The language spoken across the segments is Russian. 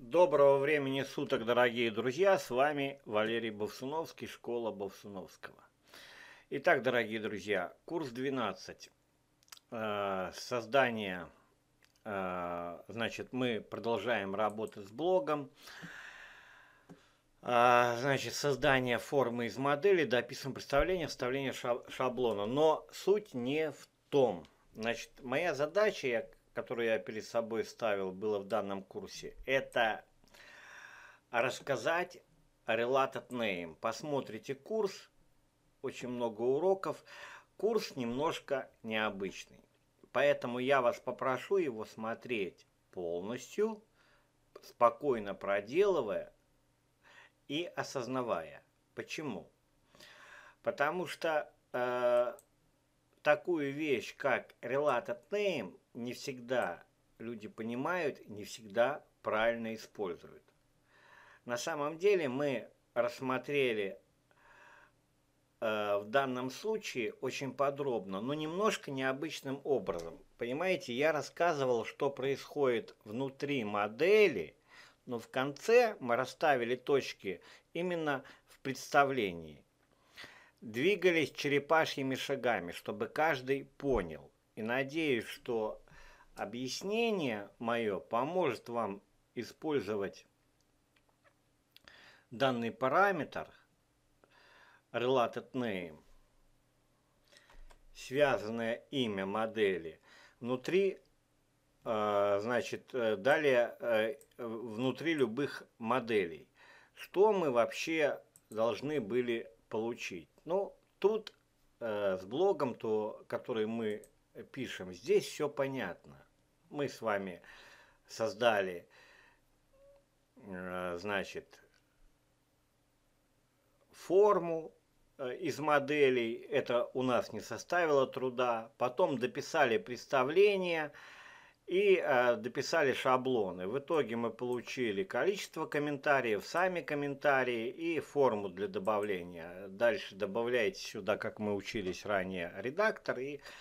Доброго времени суток, дорогие друзья! С вами Валерий Бовсуновский, школа Бовсуновского. Итак, дорогие друзья, курс 12. Э, создание, э, значит, мы продолжаем работать с блогом. Э, значит, создание формы из модели, дописываем представление, вставление шаблона. Но суть не в том. Значит, моя задача, я которую я перед собой ставил, было в данном курсе, это рассказать о Related Name. Посмотрите курс, очень много уроков. Курс немножко необычный. Поэтому я вас попрошу его смотреть полностью, спокойно проделывая и осознавая. Почему? Потому что э, такую вещь, как Related Name, не всегда люди понимают, не всегда правильно используют. На самом деле мы рассмотрели э, в данном случае очень подробно, но немножко необычным образом. Понимаете, я рассказывал, что происходит внутри модели, но в конце мы расставили точки именно в представлении. Двигались черепашьими шагами, чтобы каждый понял. И надеюсь, что Объяснение мое поможет вам использовать данный параметр related name, связанное имя модели, внутри, э, значит, э, далее э, внутри любых моделей. Что мы вообще должны были получить? Ну, тут с блогом, то, который мы пишем. Здесь все понятно. Мы с вами создали, э, значит, форму э, из моделей. Это у нас не составило труда. Потом дописали представление и э, дописали шаблоны. В итоге мы получили количество комментариев, сами комментарии и форму для добавления. Дальше добавляйте сюда, как мы учились ранее, редактор и редактор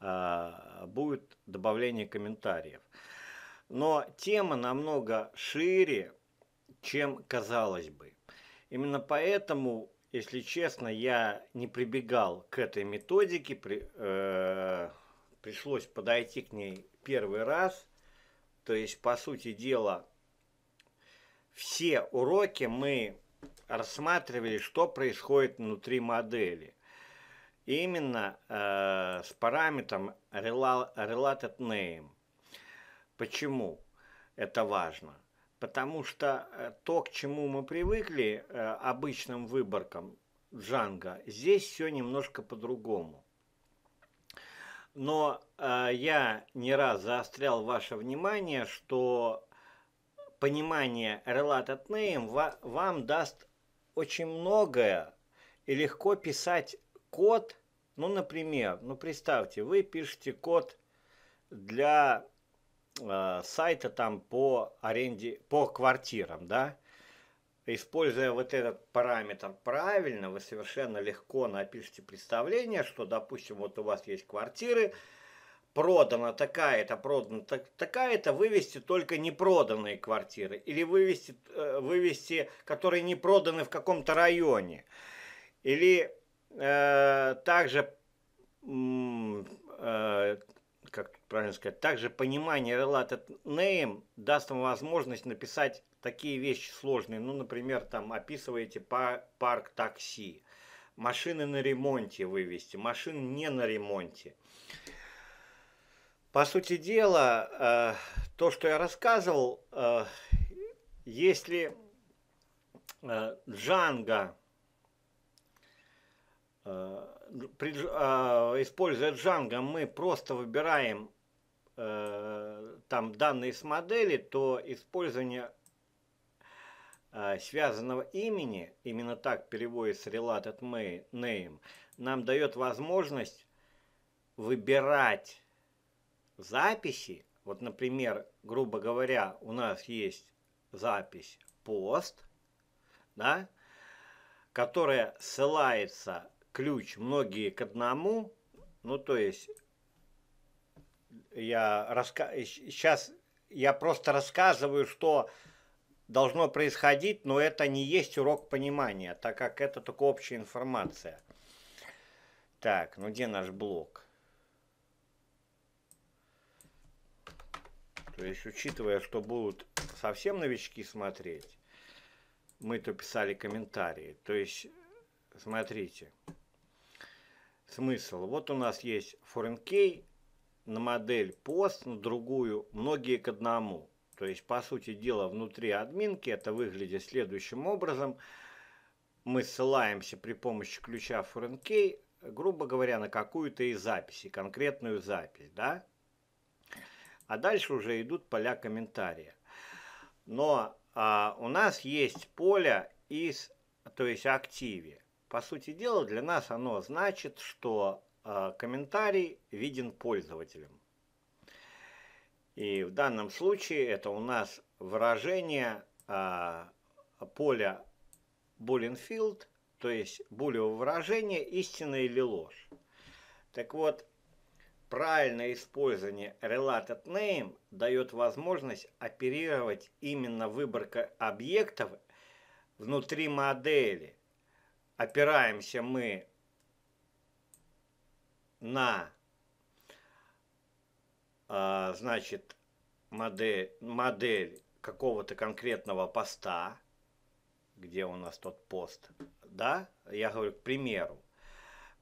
а, будет добавление комментариев. Но тема намного шире, чем казалось бы. Именно поэтому, если честно, я не прибегал к этой методике, при, э, пришлось подойти к ней первый раз. То есть, по сути дела, все уроки мы рассматривали, что происходит внутри модели именно э, с параметром related name. Почему это важно? Потому что э, то, к чему мы привыкли э, обычным выборкам Django, здесь все немножко по-другому. Но э, я не раз заострял ваше внимание, что понимание related name вам даст очень многое и легко писать код, ну, например, ну, представьте, вы пишете код для э, сайта там по аренде, по квартирам, да, используя вот этот параметр правильно, вы совершенно легко напишите представление, что, допустим, вот у вас есть квартиры, продана такая-то, продана так, такая-то, вывести только непроданные квартиры или вывести, э, вывести, которые не проданы в каком-то районе. Или э, также, э, как правильно сказать, также понимание related name даст вам возможность написать такие вещи сложные. Ну, например, там описываете парк такси, машины на ремонте вывести, машины не на ремонте. По сути дела, э, то, что я рассказывал, э, если Джанга э, Э, ну, э, используя Django, мы просто выбираем э, там данные с модели, то использование связанного имени, именно так переводится related name, нам дает возможность выбирать записи. Вот, например, грубо говоря, у нас есть запись пост, да, которая ссылается ключ многие к одному, ну то есть я раска... сейчас я просто рассказываю, что должно происходить, но это не есть урок понимания, так как это только общая информация. Так, ну где наш блок? То есть, учитывая, что будут совсем новички смотреть, мы-то писали комментарии. То есть, смотрите. Смотрите смысл. Вот у нас есть foreign на модель пост, на другую, многие к одному. То есть, по сути дела, внутри админки это выглядит следующим образом. Мы ссылаемся при помощи ключа foreign грубо говоря, на какую-то из записей, конкретную запись, да? А дальше уже идут поля комментария. Но а, у нас есть поле из, то есть активе. По сути дела, для нас оно значит, что а, комментарий виден пользователем. И в данном случае это у нас выражение а, поля boolean field то есть булевое выражение «истина или ложь». Так вот, правильное использование related name дает возможность оперировать именно выборка объектов внутри модели, опираемся мы на а, значит, модель, модель какого-то конкретного поста, где у нас тот пост, да, я говорю, к примеру.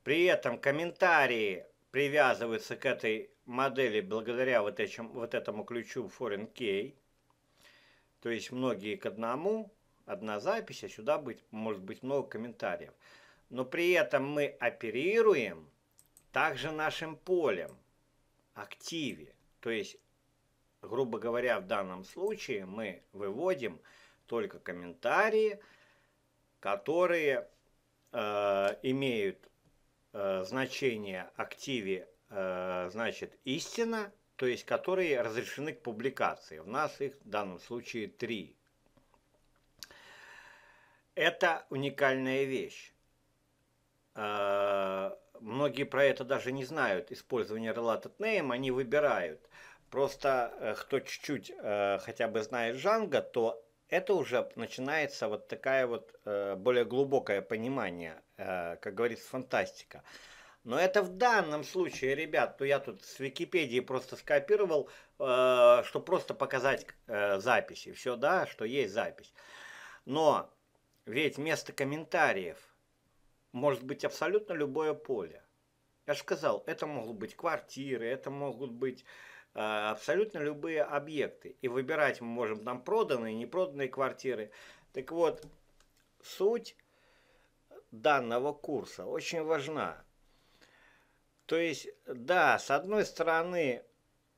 При этом комментарии привязываются к этой модели благодаря вот, этим, вот этому ключу foreign key, то есть многие к одному, одна запись, а сюда быть, может быть много комментариев. Но при этом мы оперируем также нашим полем, активе. То есть, грубо говоря, в данном случае мы выводим только комментарии, которые э, имеют э, значение активе, э, значит, истина, то есть которые разрешены к публикации. У нас их в данном случае три это уникальная вещь. А, многие про это даже не знают. Использование Related Name они выбирают. Просто э, кто чуть-чуть э, хотя бы знает Жанга, то это уже начинается вот такая вот э, более глубокое понимание, как говорится, фантастика. Но это в данном случае, ребят, то я тут с Википедии просто скопировал, чтобы просто показать записи. Все, да, что есть запись. Но ведь место комментариев может быть абсолютно любое поле. Я же сказал, это могут быть квартиры, это могут быть э, абсолютно любые объекты. И выбирать мы можем там проданные, непроданные квартиры. Так вот, суть данного курса очень важна. То есть, да, с одной стороны,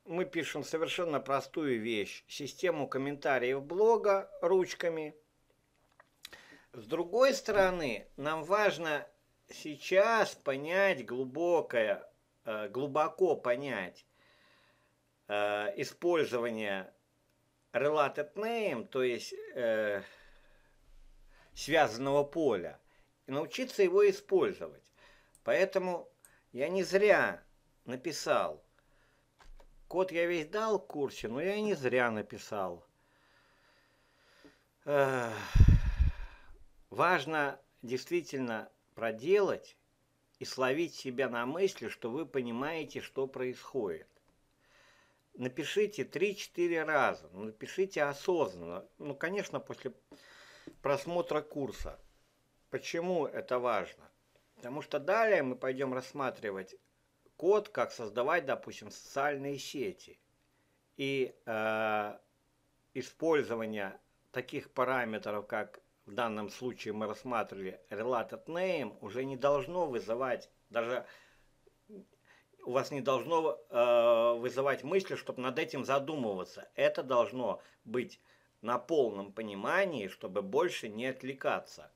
мы пишем совершенно простую вещь, систему комментариев блога ручками, с другой стороны, нам важно сейчас понять глубокое, э, глубоко понять э, использование related name, то есть э, связанного поля, и научиться его использовать. Поэтому я не зря написал. Код я весь дал в курсе, но я не зря написал. Эх. Важно действительно проделать и словить себя на мысли, что вы понимаете, что происходит. Напишите 3-4 раза, напишите осознанно, ну, конечно, после просмотра курса. Почему это важно? Потому что далее мы пойдем рассматривать код, как создавать, допустим, социальные сети. И э, использование таких параметров, как в данном случае мы рассматривали related name, уже не должно вызывать, даже у вас не должно э, вызывать мысли, чтобы над этим задумываться. Это должно быть на полном понимании, чтобы больше не отвлекаться.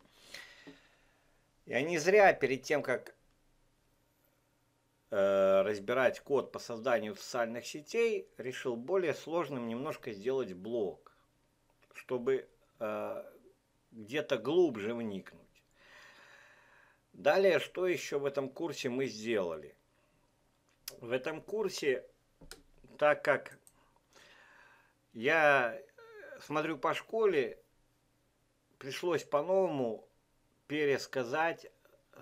Я не зря перед тем, как э, разбирать код по созданию социальных сетей, решил более сложным немножко сделать блок, чтобы э, где-то глубже вникнуть. Далее, что еще в этом курсе мы сделали? В этом курсе, так как я смотрю по школе, пришлось по-новому пересказать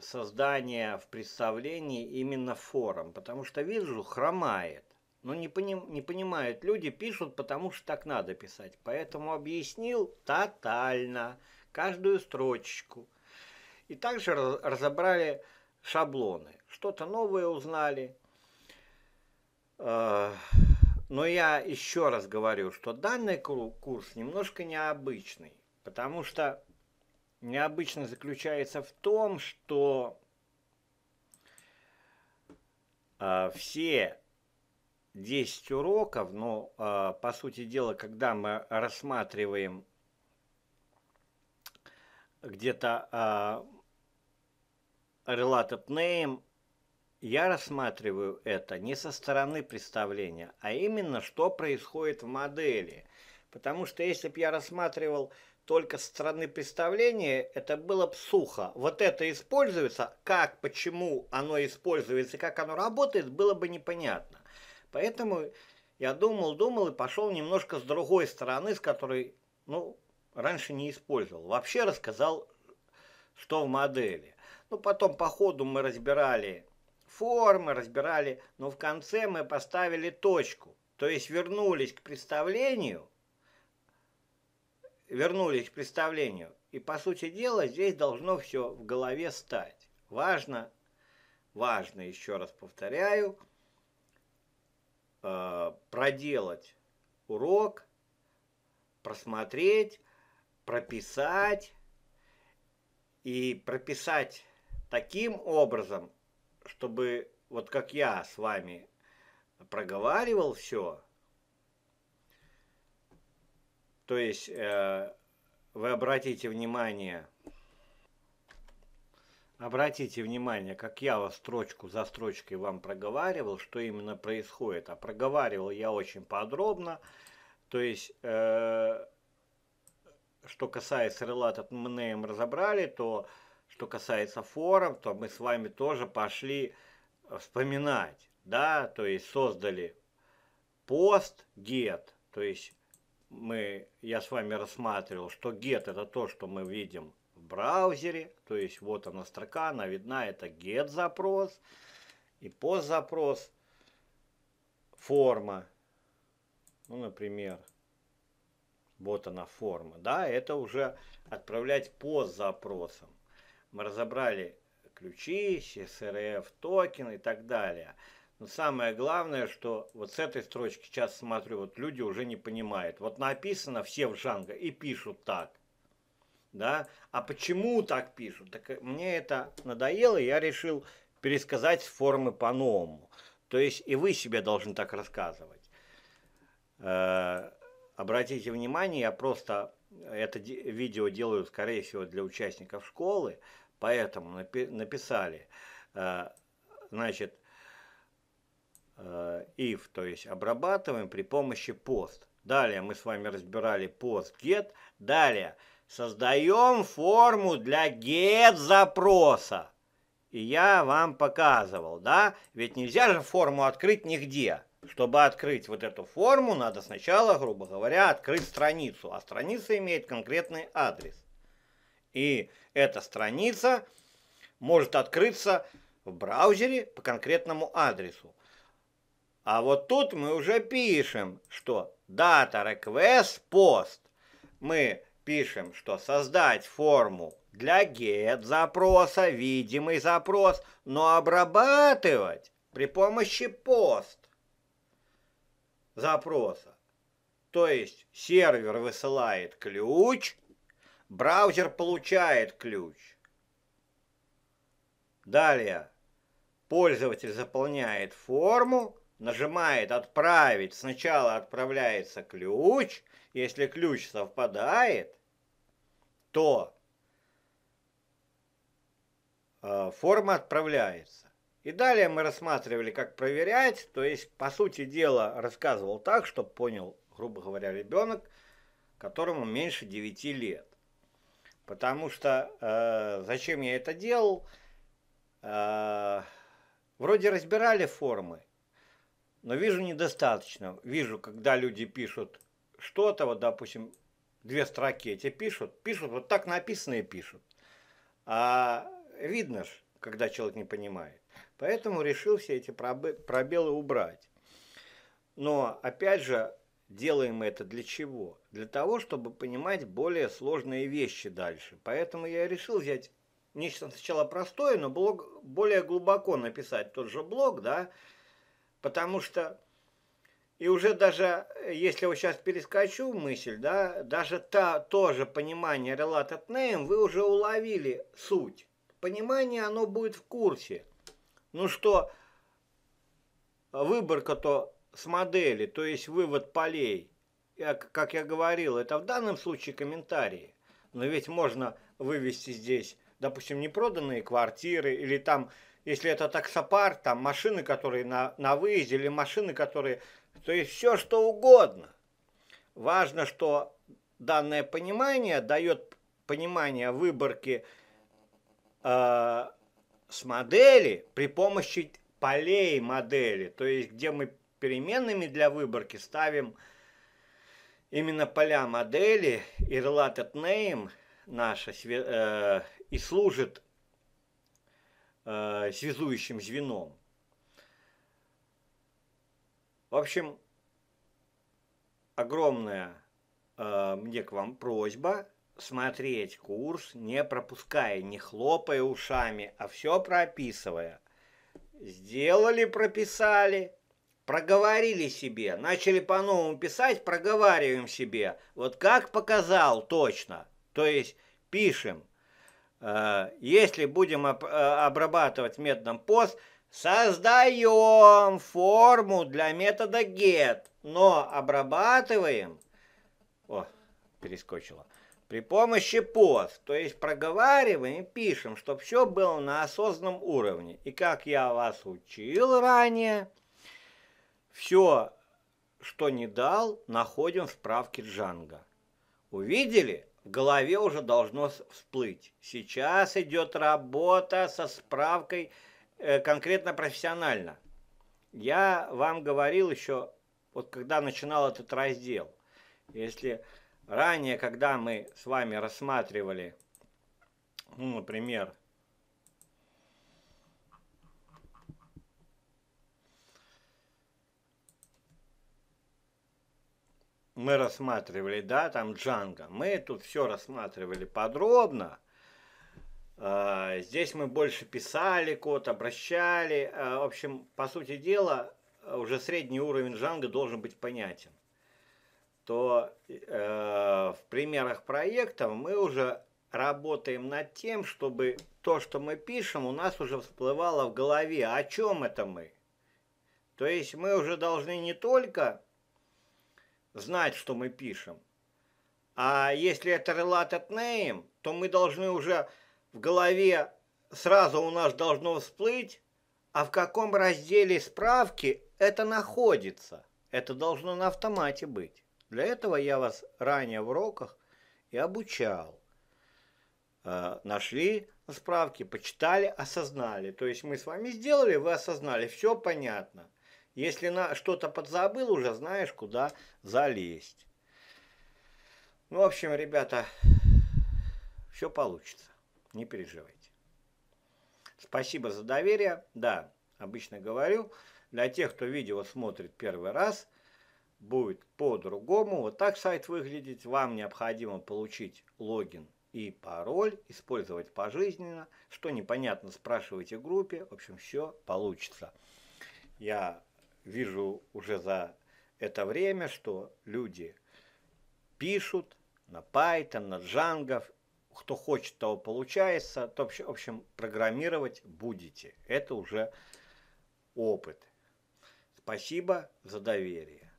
создание в представлении именно форм, потому что вижу хромает. Но ну, не, поним, не понимают люди, пишут, потому что так надо писать. Поэтому объяснил тотально – каждую строчку. И также разобрали шаблоны. Что-то новое узнали. Э, но я еще раз говорю, что данный курс немножко необычный, потому что необычно заключается в том, что э, все 10 уроков, но э, по сути дела, когда мы рассматриваем где-то э, related name, я рассматриваю это не со стороны представления, а именно что происходит в модели. Потому что если бы я рассматривал только со стороны представления, это было бы сухо. Вот это используется, как, почему оно используется, как оно работает, было бы непонятно. Поэтому я думал, думал и пошел немножко с другой стороны, с которой, ну, раньше не использовал. Вообще рассказал, что в модели. Ну, потом по ходу мы разбирали формы, разбирали, но в конце мы поставили точку. То есть вернулись к представлению, вернулись к представлению. И, по сути дела, здесь должно все в голове стать. Важно, важно, еще раз повторяю, э, проделать урок, просмотреть, прописать и прописать таким образом, чтобы вот как я с вами проговаривал все, то есть э, вы обратите внимание, обратите внимание, как я вас строчку за строчкой вам проговаривал, что именно происходит. А проговаривал я очень подробно, то есть э, что касается релата, мы нейм разобрали, то что касается форум, то мы с вами тоже пошли э, вспоминать, да, то есть создали пост get, то есть мы, я с вами рассматривал, что get это то, что мы видим в браузере, то есть вот она строка, она видна, это get запрос и пост запрос форма, ну, например, вот она форма, да, это уже отправлять по запросам. Мы разобрали ключи, CSRF, токен и так далее. Но самое главное, что вот с этой строчки сейчас смотрю, вот люди уже не понимают. Вот написано все в жанго и пишут так. Да? А почему так пишут? Так э, мне это надоело, я решил пересказать формы по-новому. То есть и вы себе должны так рассказывать э, обратите внимание, я просто это видео делаю, скорее всего, для участников школы, поэтому напи написали, э, значит, э, if, то есть обрабатываем при помощи post. Далее мы с вами разбирали post get. Далее создаем форму для get запроса. И я вам показывал, да? Ведь нельзя же форму открыть нигде. Чтобы открыть вот эту форму, надо сначала, грубо говоря, открыть страницу. А страница имеет конкретный адрес. И эта страница может открыться в браузере по конкретному адресу. А вот тут мы уже пишем, что data request post. Мы пишем, что создать форму для get запроса, видимый запрос, но обрабатывать при помощи post запроса. То есть сервер высылает ключ, браузер получает ключ. Далее пользователь заполняет форму, нажимает «Отправить». Сначала отправляется ключ. Если ключ совпадает, то э, форма отправляется. И далее мы рассматривали, как проверять, то есть, по сути дела, рассказывал так, чтобы понял, грубо говоря, ребенок, которому меньше 9 лет. Потому что э, зачем я это делал? Э, вроде разбирали формы, но вижу недостаточно. Вижу, когда люди пишут что-то, вот, допустим, две строки эти пишут, пишут, вот так написанные пишут. А видно же, когда человек не понимает. Поэтому решил все эти пробелы убрать. Но, опять же, делаем мы это для чего? Для того, чтобы понимать более сложные вещи дальше. Поэтому я решил взять нечто сначала простое, но блог, более глубоко написать тот же блог, да, потому что и уже даже, э, если вот сейчас перескочу мысль, да, даже та, тоже понимание related name, вы уже уловили суть. Понимание, оно будет в курсе. Ну что, а выборка-то с модели, то есть вывод полей, как я говорил, это в данном случае комментарии. Но ведь можно вывести здесь, допустим, непроданные квартиры или там, если это таксопарк, там машины, которые на, на выезде или машины, которые... То есть все, что угодно. Важно, что данное понимание дает понимание выборки э, с модели при помощи полей модели, то есть где мы переменными для выборки ставим именно поля модели и related name наша э, и служит э, связующим звеном. В общем, огромная э, мне к вам просьба смотреть курс, не пропуская, не хлопая ушами, а все прописывая. Сделали, прописали, проговорили себе, начали по-новому писать, проговариваем себе. Вот как показал точно, то есть пишем. Э, если будем э, обрабатывать методом пост, создаем форму для метода get, но обрабатываем... О, перескочила. При помощи пост, то есть проговариваем и пишем, чтобы все было на осознанном уровне. И как я вас учил ранее, все, что не дал, находим в справке Джанга. Увидели? В голове уже должно всплыть. Сейчас идет работа со справкой э, конкретно профессионально. Я вам говорил еще, вот когда начинал этот раздел, если Ранее, когда мы с вами рассматривали, ну, например, мы рассматривали, да, там Джанго, мы тут все рассматривали подробно, а, Здесь мы больше писали код, обращали. А, в общем, по сути дела, уже средний уровень жанга должен быть понятен что э, в примерах проектов мы уже работаем над тем, чтобы то, что мы пишем, у нас уже всплывало в голове, «А о чем это мы. То есть мы уже должны не только знать, что мы пишем, а если это related name, то мы должны уже в голове сразу у нас должно всплыть, а в каком разделе справки это находится. Это должно на автомате быть. Для этого я вас ранее в уроках и обучал. Э, нашли справки, почитали, осознали. То есть мы с вами сделали, вы осознали, все понятно. Если на что-то подзабыл, уже знаешь, куда залезть. Ну, в общем, ребята, все получится. Не переживайте. Спасибо за доверие. Да, обычно говорю, для тех, кто видео смотрит первый раз – будет по-другому. Вот так сайт выглядит. Вам необходимо получить логин и пароль, использовать пожизненно. Что непонятно, спрашивайте в группе. В общем, все получится. Я вижу уже за это время, что люди пишут на Python, на Django. Кто хочет, того получается. То, в общем, программировать будете. Это уже опыт. Спасибо за доверие.